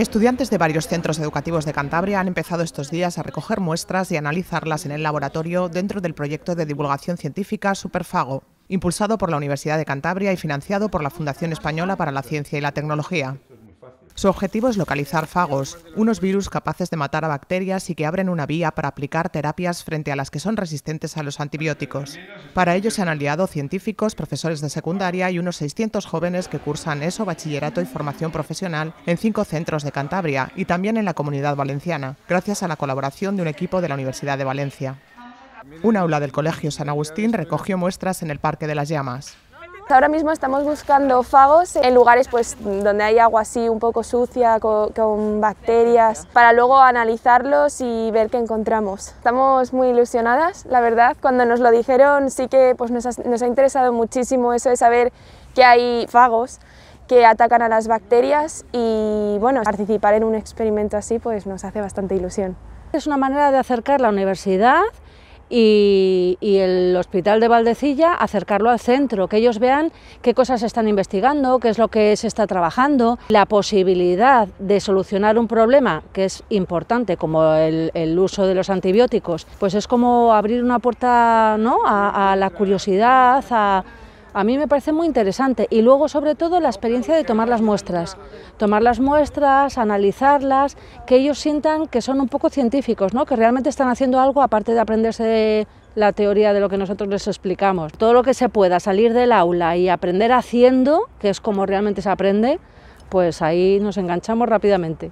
Estudiantes de varios centros educativos de Cantabria han empezado estos días a recoger muestras y analizarlas en el laboratorio dentro del proyecto de divulgación científica Superfago, impulsado por la Universidad de Cantabria y financiado por la Fundación Española para la Ciencia y la Tecnología. Su objetivo es localizar fagos, unos virus capaces de matar a bacterias y que abren una vía para aplicar terapias frente a las que son resistentes a los antibióticos. Para ello se han aliado científicos, profesores de secundaria y unos 600 jóvenes que cursan ESO, bachillerato y formación profesional en cinco centros de Cantabria y también en la comunidad valenciana, gracias a la colaboración de un equipo de la Universidad de Valencia. Un aula del Colegio San Agustín recogió muestras en el Parque de las Llamas. Ahora mismo estamos buscando fagos en lugares pues, donde hay agua así un poco sucia, con, bacterias, para luego analizarlos y ver qué encontramos. Estamos muy ilusionadas, la verdad. Cuando nos lo dijeron sí que pues, nos, ha, interesado muchísimo eso de saber que hay fagos que atacan a las bacterias y bueno, participar en un experimento así pues nos hace bastante ilusión. Es una manera de acercar la universidad y, el hospital de Valdecilla acercarlo al centro, que ellos vean qué cosas se están investigando, qué es lo que se está trabajando, la posibilidad de solucionar un problema que es importante, como el, uso de los antibióticos, pues es como abrir una puerta ¿no? a, a la curiosidad, a a mí me parece muy interesante y luego sobre todo la experiencia de tomar las muestras, tomar las muestras, analizarlas, que ellos sientan que son un poco científicos, ¿no? que realmente están haciendo algo aparte de aprenderse la teoría de lo que nosotros les explicamos. Todo lo que se pueda salir del aula y aprender haciendo, que es como realmente se aprende, pues ahí nos enganchamos rápidamente.